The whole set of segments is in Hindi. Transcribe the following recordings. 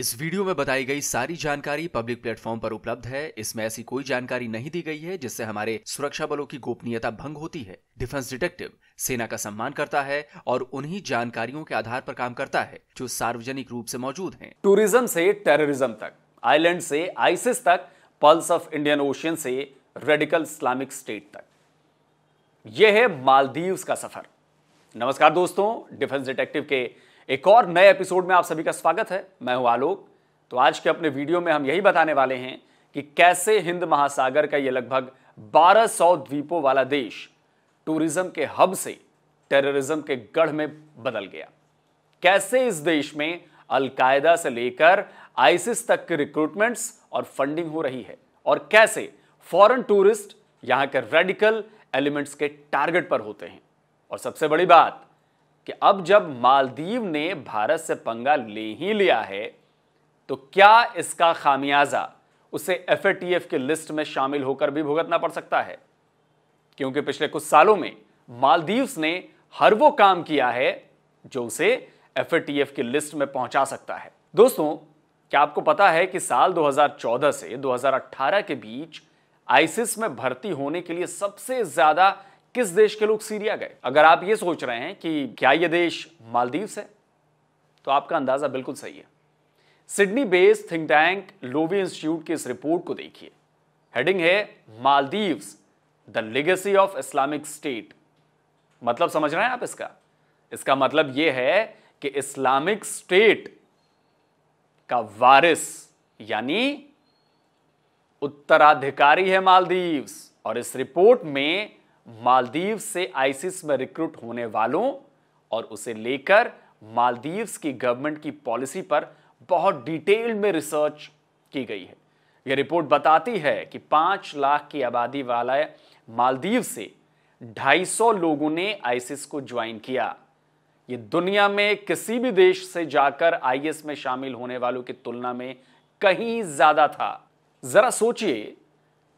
इस वीडियो में बताई गई सारी जानकारी पब्लिक प्लेटफॉर्म पर उपलब्ध है इसमें ऐसी कोई जानकारी नहीं दी गई है जिससे हमारे सुरक्षा बलों की गोपनीयता भंग होती है डिफेंस डिटेक्टिव सेना का सम्मान करता है और उन्हीं जानकारियों के आधार पर काम करता है जो सार्वजनिक रूप से मौजूद है टूरिज्म से टेररिज्म तक आइलैंड से आइसिस तक पल्स ऑफ इंडियन ओशियन से रेडिकल इस्लामिक स्टेट तक यह है मालदीव का सफर नमस्कार दोस्तों डिफेंस डिटेक्टिव के एक और नए एपिसोड में आप सभी का स्वागत है मैं हूं आलोक तो आज के अपने वीडियो में हम यही बताने वाले हैं कि कैसे हिंद महासागर का यह लगभग 1200 द्वीपों वाला देश टूरिज्म के हब से टेररिज्म के गढ़ में बदल गया कैसे इस देश में अलकायदा से लेकर आइसिस तक के रिक्रूटमेंट्स और फंडिंग हो रही है और कैसे फॉरेन टूरिस्ट यहां के रेडिकल एलिमेंट्स के टारगेट पर होते हैं और सबसे बड़ी बात कि अब जब मालदीव ने भारत से पंगा ले ही लिया है तो क्या इसका खामियाजा उसे एफ की लिस्ट में शामिल होकर भी भुगतना पड़ सकता है क्योंकि पिछले कुछ सालों में मालदीव्स ने हर वो काम किया है जो उसे एफ की लिस्ट में पहुंचा सकता है दोस्तों क्या आपको पता है कि साल 2014 से 2018 के बीच आईसीस में भर्ती होने के लिए सबसे ज्यादा किस देश के लोग सीरिया गए अगर आप ये सोच रहे हैं कि क्या ये देश मालदीव्स है तो आपका अंदाज़ा बिल्कुल सही है Sydney based think tank Lowy institute की इस रिपोर्ट को देखिए हेडिंग है Maldives the legacy of Islamic State मतलब समझ रहे हैं आप इसका इसका मतलब यह है कि इस्लामिक स्टेट का वारिस यानी उत्तराधिकारी है मालदीव्स और इस रिपोर्ट में मालदीव से आइसिस में रिक्रूट होने वालों और उसे लेकर मालदीव्स की गवर्नमेंट की पॉलिसी पर बहुत डिटेल में रिसर्च की गई है यह रिपोर्ट बताती है कि पांच लाख की आबादी वाला मालदीव से 250 लोगों ने आइसिस को ज्वाइन किया ये दुनिया में किसी भी देश से जाकर आईएस में शामिल होने वालों की तुलना में कहीं ज्यादा था जरा सोचिए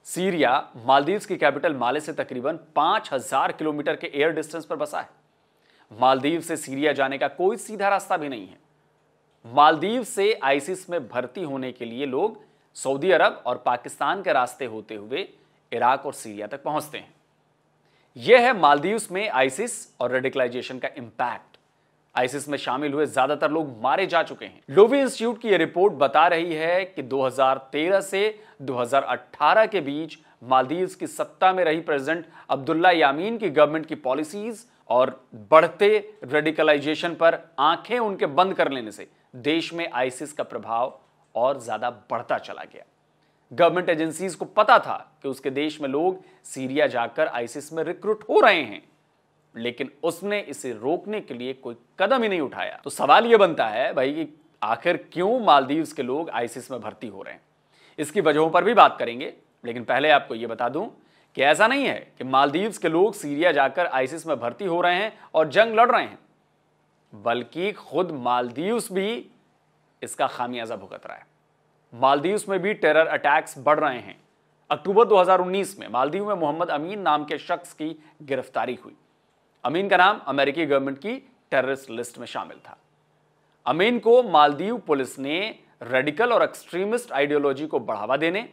सीरिया मालदीव्स की कैपिटल माले से तकरीबन 5000 किलोमीटर के एयर डिस्टेंस पर बसा है मालदीव से सीरिया जाने का कोई सीधा रास्ता भी नहीं है मालदीव से आईसिस में भर्ती होने के लिए लोग सऊदी अरब और पाकिस्तान के रास्ते होते हुए इराक और सीरिया तक पहुंचते हैं यह है मालदीव्स में आइसिस और रेडिकलाइजेशन का इम्पैक्ट आईसिस में शामिल हुए ज्यादातर लोग मारे जा चुके हैं लोवी इंस्टीट्यूट की यह रिपोर्ट बता रही है कि 2013 से 2018 के बीच मालदीव्स की सत्ता में रही प्रेसिडेंट अब्दुल्ला यामीन की गवर्नमेंट की पॉलिसीज और बढ़ते रेडिकलाइजेशन पर आंखें उनके बंद कर लेने से देश में आईसिस का प्रभाव और ज्यादा बढ़ता चला गया गवर्नमेंट एजेंसीज को पता था कि उसके देश में लोग सीरिया जाकर आईसिस में रिक्रूट हो रहे हैं लेकिन उसने इसे रोकने के लिए कोई कदम ही नहीं उठाया तो सवाल यह बनता है भाई कि आखिर क्यों मालदीव्स के लोग आईसिस में भर्ती हो रहे हैं इसकी वजहों पर भी बात करेंगे लेकिन पहले आपको यह बता दूं कि ऐसा नहीं है कि मालदीव्स के लोग सीरिया जाकर आईसिस में भर्ती हो रहे हैं और जंग लड़ रहे हैं बल्कि खुद मालदीव भी इसका खामियाजा भुगत रहा है मालदीव में भी टेरर अटैक्स बढ़ रहे हैं अक्टूबर 2019 में मालदीव में मोहम्मद अमीन नाम के शख्स की गिरफ्तारी हुई अमीन का नाम अमेरिकी गवर्नमेंट की टेररिस्ट लिस्ट में शामिल था अमीन को मालदीव पुलिस ने रेडिकल और एक्सट्रीमिस्ट आइडियोलॉजी को बढ़ावा देने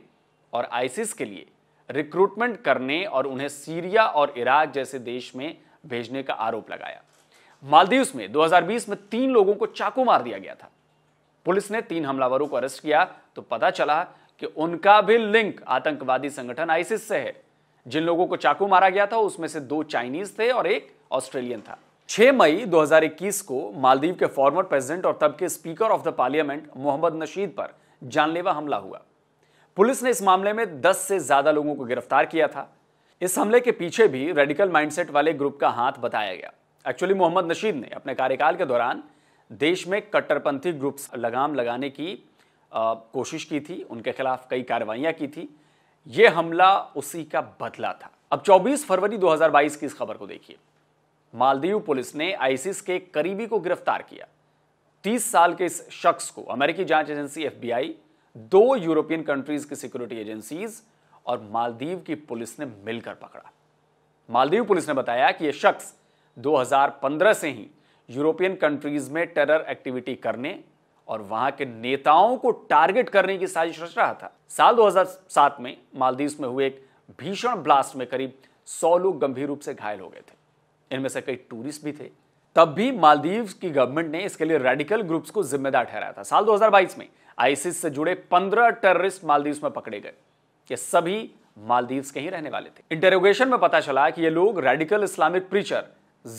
और आइसिस के लिए रिक्रूटमेंट करने और उन्हें सीरिया और इराक जैसे देश में भेजने का आरोप लगाया मालदीव्स में 2020 में तीन लोगों को चाकू मार दिया गया था पुलिस ने तीन हमलावरों को अरेस्ट किया तो पता चला कि उनका भी लिंक आतंकवादी संगठन आइसिस से है जिन लोगों को चाकू मारा गया था उसमें से दो चाइनीज थे और एक ऑस्ट्रेलियन था 6 मई 2021 को मालदीव के फॉर्मर प्रेसिडेंट और तब के speaker of the parliament Mohamed Nasheed पर जानलेवा हमला हुआ पुलिस ने इस मामले में 10 से ज्यादा लोगों को गिरफ्तार किया था इस हमले के पीछे भी रेडिकल माइंडसेट वाले ग्रुप का हाथ बताया गया एक्चुअली मोहम्मद नशीद ने अपने कार्यकाल के दौरान देश में कट्टरपंथी ग्रुप्स लगाम लगाने की आ, कोशिश की थी उनके खिलाफ कई कार्रवाइयाँ की थी यह हमला उसी का बदला था अब 24 फरवरी 2022 की इस खबर को देखिए मालदीव पुलिस ने आईसिस के करीबी को गिरफ्तार किया 30 साल के इस शख्स को अमेरिकी जांच एजेंसी एफबीआई दो यूरोपियन कंट्रीज की सिक्योरिटी एजेंसीज और मालदीव की पुलिस ने मिलकर पकड़ा मालदीव पुलिस ने बताया कि यह शख्स 2015 से ही यूरोपियन कंट्रीज में टेरर एक्टिविटी करने और वहां के नेताओं को टारगेट करने की साजिश रच रहा था साल 2007 में मालदीव में हुए एक भीषण ब्लास्ट में करीब 100 लोग गंभीर रूप से घायल हो गए थे इनमें से कई टूरिस्ट भी थे तब भी मालदीव की गवर्नमेंट ने इसके लिए रेडिकल ग्रुप्स को जिम्मेदार ठहराया था साल 2022 में आईसिस से जुड़े 15 टेररिस्ट मालदीव में पकड़े गए ये सभी मालदीव के ही रहने वाले थे इंटेरोगेशन में पता चला कि ये लोग radical Islamic preacher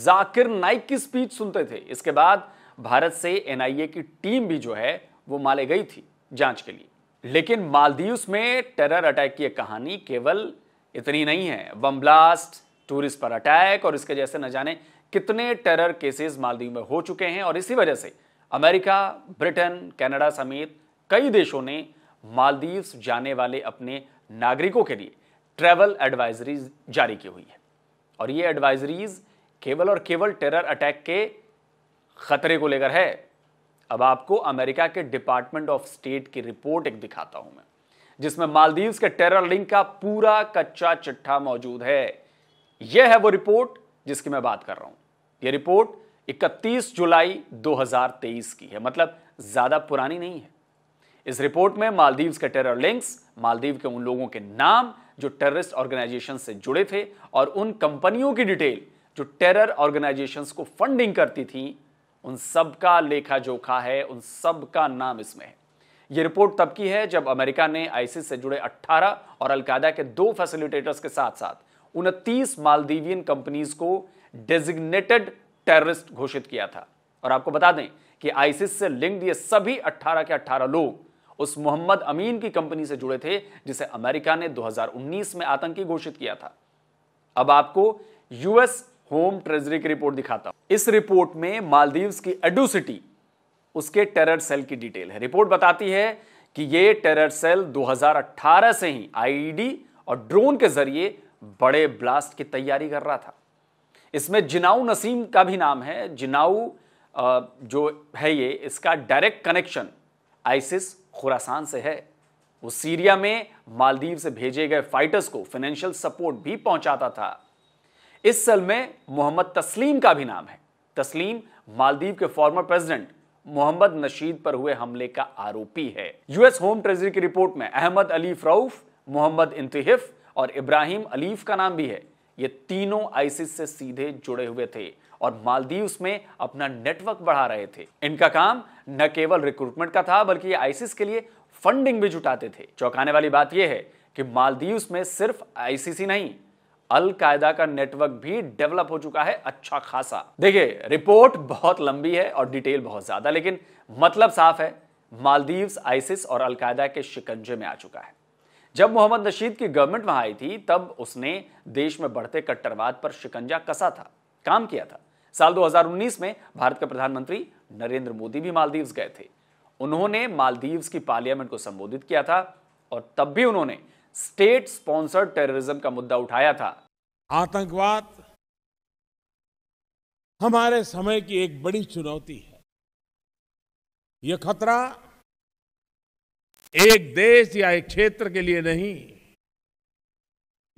Zakir Naik की स्पीच सुनते थे इसके बाद भारत से एनआईए की टीम भी जो है वो माले गई थी जांच के लिए लेकिन मालदीव्स में टेरर अटैक की कहानी केवल इतनी नहीं है बम ब्लास्ट टूरिस्ट पर अटैक और इसके जैसे न जाने कितने टेरर केसेस मालदीव में हो चुके हैं और इसी वजह से अमेरिका ब्रिटेन कनाडा समेत कई देशों ने मालदीव्स जाने वाले अपने नागरिकों के लिए ट्रैवल एडवाइजरीज जारी की हुई है और ये एडवाइजरीज केवल और केवल टेरर अटैक के खतरे को लेकर है अब आपको अमेरिका के डिपार्टमेंट ऑफ स्टेट की रिपोर्ट एक दिखाता हूं मैं जिसमें मालदीव्स के टेरर लिंक का पूरा कच्चा चिट्ठा मौजूद है यह है वो रिपोर्ट जिसकी मैं बात कर रहा हूं यह रिपोर्ट 31 जुलाई 2023 की है मतलब ज्यादा पुरानी नहीं है इस रिपोर्ट में मालदीव्स के टेरर लिंक्स मालदीव के उन लोगों के नाम जो टेररिस्ट ऑर्गेनाइजेशन से जुड़े थे और उन कंपनियों की डिटेल जो टेरर ऑर्गेनाइजेशन को फंडिंग करती थी उन सब का लेखा जोखा है उन सब का नाम इसमें है ये रिपोर्ट तब की है जब अमेरिका ने आईसिस से जुड़े 18 और अलकायदा के दो फैसिलिटेटर्स के साथ साथ उनतीस मालदीवियन कंपनीज को डेजिग्नेटेड टेररिस्ट घोषित किया था और आपको बता दें कि आईसिस से लिंक ये सभी 18 के 18 लोग उस मोहम्मद अमीन की कंपनी से जुड़े थे जिसे अमेरिका ने 2019 में आतंकी घोषित किया था अब आपको यूएस होम ट्रेजरी की रिपोर्ट दिखाता हूं इस रिपोर्ट में मालदीव्स की एडुसिटी उसके टेरर सेल की डिटेल है रिपोर्ट बताती है कि यह टेरर सेल 2018 से ही आईडी और ड्रोन के जरिए बड़े ब्लास्ट की तैयारी कर रहा था इसमें जिनाऊ नसीम का भी नाम है जिनाऊ जो है ये इसका डायरेक्ट कनेक्शन आइसिस खुरासान से है वो सीरिया में मालदीव से भेजे गए फाइटर्स को फाइनेंशियल सपोर्ट भी पहुंचाता था इस सेल में मोहम्मद तस्लीम का भी नाम है तस्लीम मालदीव के फॉर्मर प्रेसिडेंट मोहम्मद नशीद पर हुए हमले का आरोपी है यूएस होम ट्रेजरी की रिपोर्ट में अहमद अलीफ रऊफ मोहम्मद इंतहिफ और इब्राहिम अलीफ का नाम भी है ये तीनों आईसिस से सीधे जुड़े हुए थे और मालदीव में अपना नेटवर्क बढ़ा रहे थे इनका काम न केवल रिक्रूटमेंट का था बल्कि आईसिस के लिए फंडिंग भी जुटाते थे चौंकाने वाली बात यह है कि मालदीव में सिर्फ आईसीसी नहीं अलकायदा का नेटवर्क भी डेवलप हो चुका है अच्छा खासा देखिए रिपोर्ट बहुत लंबी है और डिटेल बहुत ज्यादा लेकिन मतलब साफ है मालदीव्स आइसिस और अलकायदा के शिकंजे में आ चुका है जब मोहम्मद नशीद की गवर्नमेंट वहां आई थी तब उसने देश में बढ़ते कट्टरवाद पर शिकंजा कसा था काम किया था साल 2019 में भारत के प्रधानमंत्री नरेंद्र मोदी भी मालदीव्स गए थे उन्होंने मालदीव्स की पार्लियामेंट को संबोधित किया था और तब भी उन्होंने स्टेट स्पॉन्सर्ड टेररिज्म का मुद्दा उठाया था आतंकवाद हमारे समय की एक बड़ी चुनौती है यह खतरा एक देश या एक क्षेत्र के लिए नहीं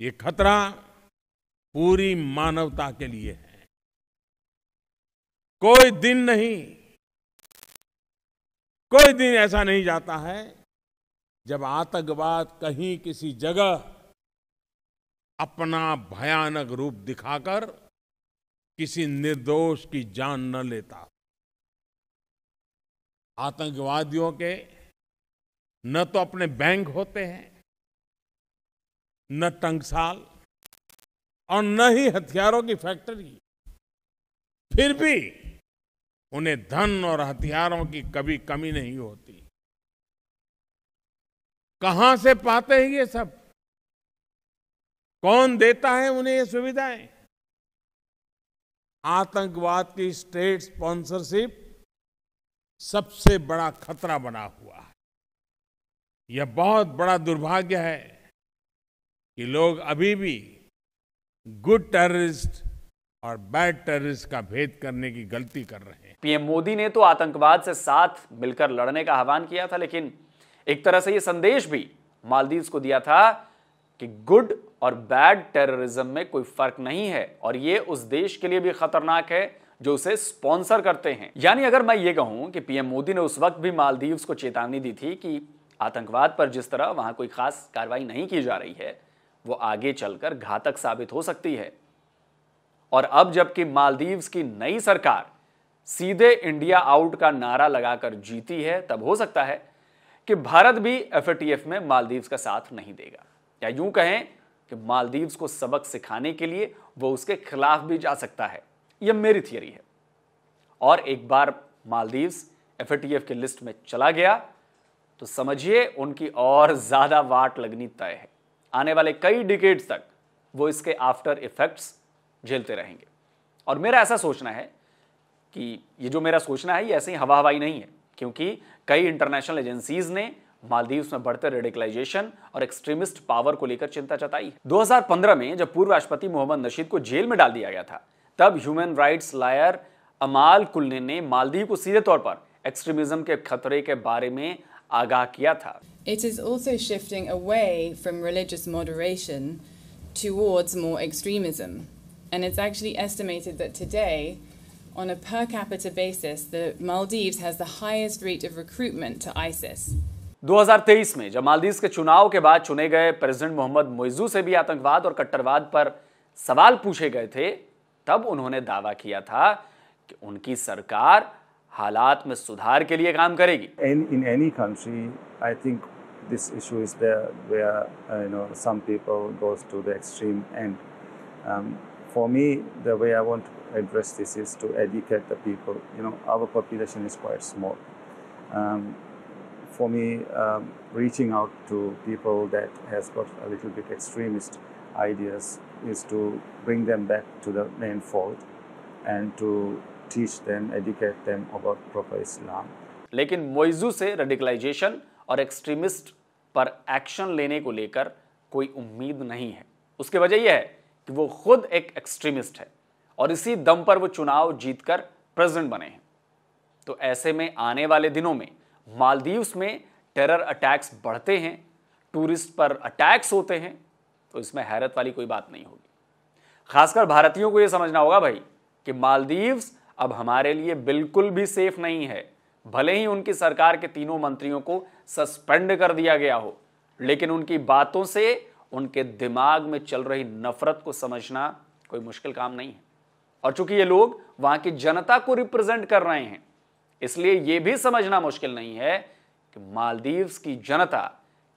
ये खतरा पूरी मानवता के लिए है कोई दिन नहीं कोई दिन ऐसा नहीं जाता है जब आतंकवाद कहीं किसी जगह अपना भयानक रूप दिखाकर किसी निर्दोष की जान न लेता आतंकवादियों के न तो अपने बैंक होते हैं न टंकसाल और न ही हथियारों की फैक्ट्री फिर भी उन्हें धन और हथियारों की कभी कमी नहीं होती कहां से पाते हैं ये सब कौन देता है उन्हें ये सुविधाएं आतंकवाद की स्टेट स्पॉन्सरशिप सबसे बड़ा खतरा बना हुआ है यह बहुत बड़ा दुर्भाग्य है कि लोग अभी भी गुड टेररिस्ट और बैड टेररिस्ट का भेद करने की गलती कर रहे हैं पीएम मोदी ने तो आतंकवाद से साथ मिलकर लड़ने का आह्वान किया था लेकिन एक तरह से यह संदेश भी मालदीव को दिया था कि गुड और बैड टेररिज्म में कोई फर्क नहीं है और यह उस देश के लिए भी खतरनाक है जो उसे स्पॉन्सर करते हैं यानी अगर मैं ये कहूं कि पीएम मोदी ने उस वक्त भी मालदीव्स को चेतावनी दी थी कि आतंकवाद पर जिस तरह वहां कोई खास कार्रवाई नहीं की जा रही है वो आगे चलकर घातक साबित हो सकती है और अब जबकि मालदीव्स की नई सरकार सीधे इंडिया आउट का नारा लगाकर जीती है तब हो सकता है कि भारत भी एफ में मालदीव्स का साथ नहीं देगा या यूं कहें कि मालदीव्स को सबक सिखाने के लिए वो उसके खिलाफ भी जा सकता है यह मेरी थियरी है और एक बार मालदीव्स एफ की लिस्ट में चला गया तो समझिए उनकी और ज्यादा वाट लगनी तय है आने वाले कई डिकेट्स तक वो इसके आफ्टर इफेक्ट्स झेलते रहेंगे और मेरा ऐसा सोचना है कि ये जो मेरा सोचना है ये ऐसे ही हवा हवाई नहीं है क्योंकि कई इंटरनेशनल एजेंसीज ने मालदीव्स में बढ़ते रेडिकलाइजेशन और एक्सट्रीमिस्ट पावर को लेकर चिंता जताई 2015 में जब पूर्व राष्ट्रपति मोहम्मद नशीद को जेल में डाल दिया गया था तब ह्यूमन राइट्स लायर अमाल कुलने ने मालदीव को सीधे तौर पर एक्सट्रीमिज्म के खतरे के बारे में आगाह किया था It is also shifting away from religious moderation towards more extremism and it's actually estimated that today on a per capita basis, the Maldives has the highest rate of recruitment to ISIS. 2023 में जब मालदीव के चुनाव के बाद चुने गए प्रेसिडेंट मोहम्मद मोइजू से भी आतंकवाद और कट्टरवाद पर सवाल पूछे गए थे तब उन्होंने दावा किया था कि उनकी सरकार हालात में सुधार के लिए काम करेगी in any country I think this issue is there where you know some people goes to the extreme and for me, the way I want to address this is to educate the people. You know, our population is quite small. Um, for me, um, reaching out to people that has got a little bit extremist ideas is to bring them back to the main fold and to teach them, educate them about proper Islam. लेकिन मोइजू से रेडिकलाइजेशन और एक्सट्रीमिस्ट पर एक्शन लेने को लेकर कोई उम्मीद नहीं है उसके वजह यह है कि वो खुद एक एक्सट्रीमिस्ट है और इसी दम पर वो चुनाव जीतकर प्रेसिडेंट बने हैं तो ऐसे में आने वाले दिनों में मालदीव्स में टेरर अटैक्स बढ़ते हैं टूरिस्ट पर अटैक्स होते हैं तो इसमें हैरत वाली कोई बात नहीं होगी खासकर भारतीयों को यह समझना होगा भाई कि मालदीव्स अब हमारे लिए बिल्कुल भी सेफ नहीं है भले ही उनकी सरकार के तीनों मंत्रियों को सस्पेंड कर दिया गया हो लेकिन उनकी बातों से उनके दिमाग में चल रही नफरत को समझना कोई मुश्किल काम नहीं है और चूंकि ये लोग वहां की जनता को रिप्रेजेंट कर रहे हैं इसलिए यह भी समझना मुश्किल नहीं है कि मालदीव्स की जनता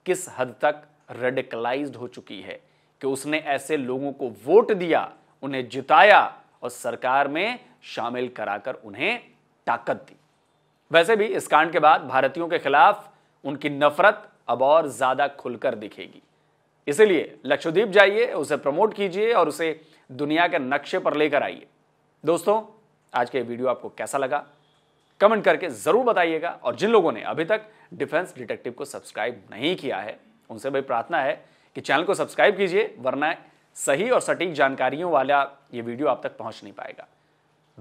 किस हद तक रेडिकलाइज्ड हो चुकी है कि उसने ऐसे लोगों को वोट दिया उन्हें जिताया और सरकार में शामिल कराकर उन्हें ताकत दी वैसे भी इस कांड के बाद भारतीयों के खिलाफ उनकी नफरत अब और ज्यादा खुलकर दिखेगी इसीलिए लक्षद्वीप जाइए उसे प्रमोट कीजिए और उसे दुनिया के नक्शे पर लेकर आइए दोस्तों आज का ये वीडियो आपको कैसा लगा कमेंट करके ज़रूर बताइएगा और जिन लोगों ने अभी तक डिफेंस डिटेक्टिव को सब्सक्राइब नहीं किया है उनसे भाई प्रार्थना है कि चैनल को सब्सक्राइब कीजिए वरना सही और सटीक जानकारियों वाला ये वीडियो आप तक पहुंच नहीं पाएगा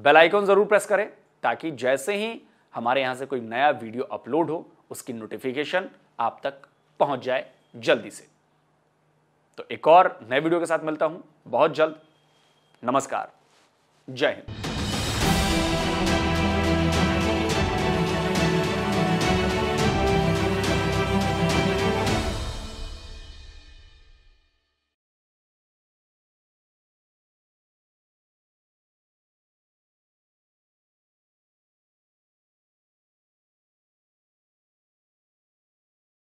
बेल आइकन ज़रूर प्रेस करें ताकि जैसे ही हमारे यहाँ से कोई नया वीडियो अपलोड हो उसकी नोटिफिकेशन आप तक पहुँच जाए जल्दी से तो एक और नए वीडियो के साथ मिलता हूं बहुत जल्द नमस्कार जय हिंद